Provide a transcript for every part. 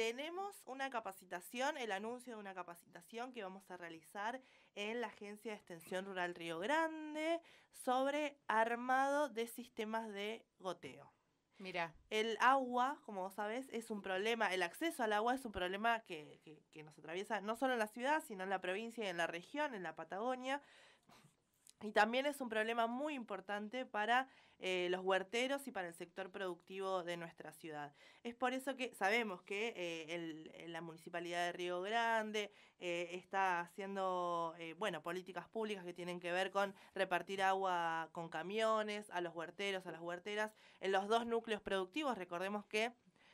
Tenemos una capacitación, el anuncio de una capacitación que vamos a realizar en la Agencia de Extensión Rural Río Grande sobre armado de sistemas de goteo. Mira. El agua, como vos sabés, es un problema, el acceso al agua es un problema que, que, que nos atraviesa no solo en la ciudad, sino en la provincia y en la región, en la Patagonia. Y también es un problema muy importante para eh, los huerteros y para el sector productivo de nuestra ciudad. Es por eso que sabemos que eh, eh, la municipalidad de Río Grande está haciendo bueno, políticas públicas que tienen que ver con repartir agua con camiones a los huerteros, a las huerteras, en los dos núcleos productivos. Recordemos que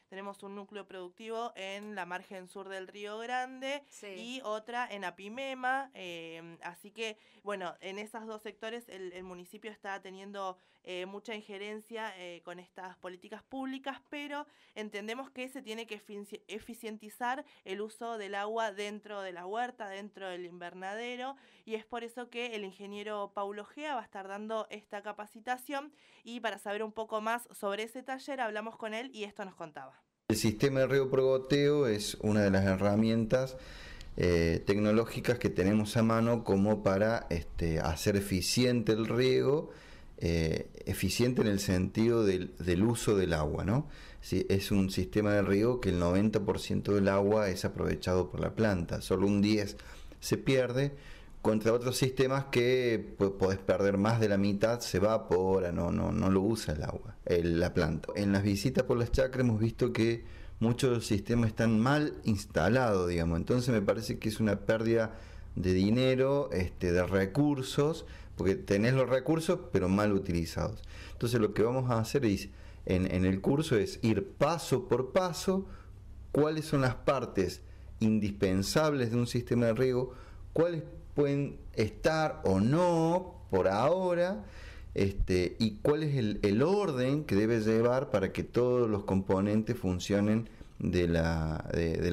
tenemos un núcleo productivo en la margen sur del Río Grande y otra en Apimema. Em, así que, bueno, en esos dos sectores el, municipio está teniendo eh, mucha injerencia eh, con estas políticas públicas, pero entendemos que se tiene que eficientizar el uso del agua dentro de la huerta, dentro del invernadero, y es por eso que el ingeniero Paulo Gea va a estar dando esta capacitación y para saber un poco más sobre ese taller hablamos con él y esto nos contaba. El sistema de riego por goteo es una de las herramientas eh, tecnológicas que tenemos a mano como para este, hacer eficiente el riego, eh, eficiente en el sentido del, uso del agua. ¿no? es un sistema de riego que el 90% del agua es aprovechado por la planta, solo un 10% se pierde contra otros sistemas que podés perder más de la mitad, se evapora, no, no, no lo usa el agua, el, la planta. En las visitas por las chacras hemos visto que muchos sistemas están mal instalados, digamos, entonces me parece que es una pérdida de dinero, este, de recursos, porque tenés los recursos pero mal utilizados. Entonces lo que vamos a hacer es, en, en el curso es ir paso por paso cuáles son las partes indispensables de un sistema de riego, cuáles pueden estar o no por ahora, este, y cuál es el, orden que debes llevar para que todos los componentes funcionen de la,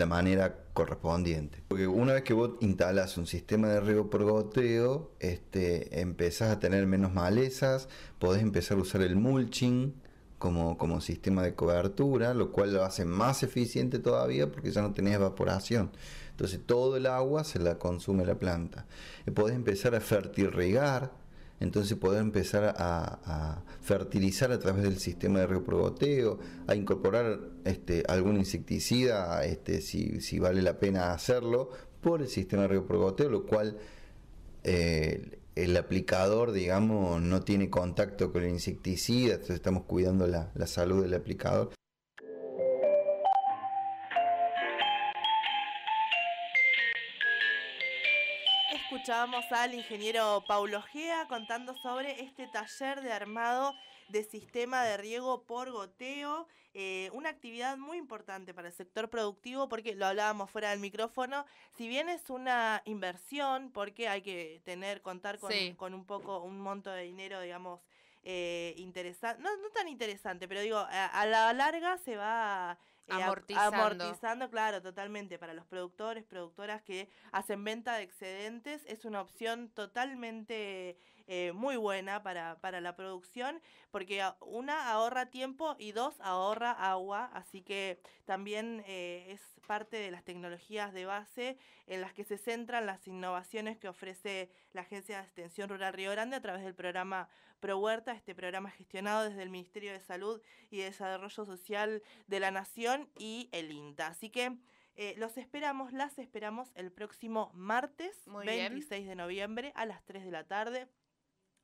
manera correspondiente. Porque una vez que vos instalas un sistema de riego por goteo, este, empezás a tener menos malezas, podés empezar a usar el mulching, como, como, sistema de cobertura, lo cual lo hace más eficiente todavía porque ya no tenés evaporación. Entonces todo el agua se la consume la planta. Eh, podés empezar a fertilizar, entonces poder empezar a, fertilizar a través del sistema de proboteo, a incorporar este, algún insecticida, este, si, vale la pena hacerlo, por el sistema de reproboteo, lo cual eh, el aplicador, digamos, no tiene contacto con el insecticida, entonces estamos cuidando la salud del aplicador. escuchábamos al ingeniero Paulo Gea contando sobre este taller de armado de sistema de riego por goteo, eh, una actividad muy importante para el sector productivo porque lo hablábamos fuera del micrófono, si bien es una inversión porque hay que tener, contar con, un poco, un monto de dinero, digamos, eh, interesante, no, tan interesante, pero digo, a, la larga se va amortizando. amortizando, claro, totalmente. Para los productores, productoras que hacen venta de excedentes, es una opción totalmente eh, muy buena para, la producción, porque una ahorra tiempo y dos ahorra agua, así que también eh, es parte de las tecnologías de base en las que se centran las innovaciones que ofrece la Agencia de Extensión Rural Río Grande a través del programa Pro Huerta, este programa gestionado desde el Ministerio de Salud y Desarrollo Social de la Nación y el INTA. Así que eh, los esperamos, las esperamos el próximo martes 26 de noviembre a las 3 de la tarde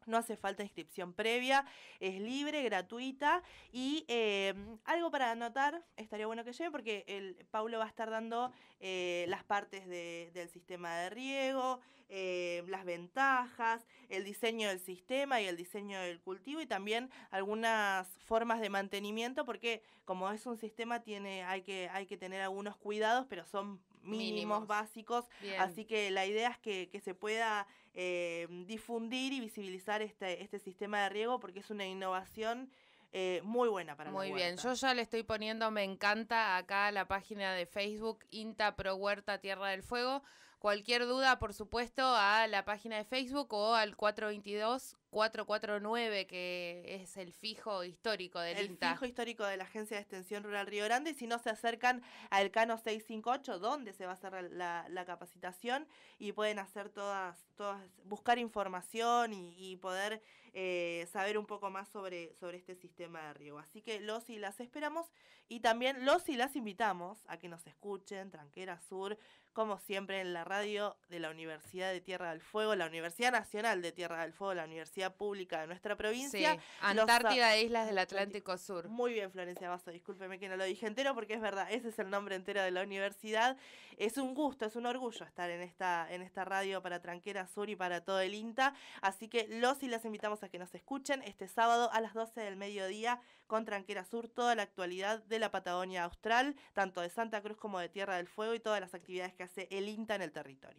no hace falta inscripción previa, es libre, gratuita y em, algo para anotar, estaría bueno que lleve porque el, Paulo va a estar dando eh, las partes del sistema de riego, em, las ventajas, el diseño del sistema y el diseño del cultivo y también algunas formas de mantenimiento porque como es un sistema tiene, hay, que, hay que tener algunos cuidados, pero son mínimos, básicos. Así que la idea es que, que se pueda eh, difundir y visibilizar este, este sistema de riego porque es una innovación. Eh, muy buena para Muy bien, yo ya le estoy poniendo, me encanta acá la página de Facebook Inta Pro Huerta Tierra del Fuego. Cualquier duda, por supuesto, a la página de Facebook o al 422 449, que es el fijo histórico del El fijo histórico de la Agencia de Extensión Rural Río Grande, y si no se acercan al Cano 658, donde se va a hacer la, capacitación, y pueden hacer todas, todas buscar información y, poder eh, saber un poco más sobre, sobre este sistema de riego. Así que los y las esperamos, y también los y las invitamos a que nos escuchen, Tranquera Sur, como siempre en la radio de la Universidad de Tierra del Fuego, la Universidad Nacional de Tierra del Fuego, la Universidad pública de nuestra provincia. Sí. Antártida e Islas del Atlántico Sur. Muy bien, Florencia Basso, discúlpeme que no lo dije entero porque es verdad, ese es el nombre entero de la universidad. Es un gusto, es un orgullo estar en esta, en esta radio para Tranquera Sur y para todo el INTA. Así que los y las invitamos a que nos escuchen este sábado a las 12 del mediodía con Tranquera Sur, toda la actualidad de la Patagonia Austral, tanto de Santa Cruz como de Tierra del Fuego y todas las actividades que hace el INTA en el territorio.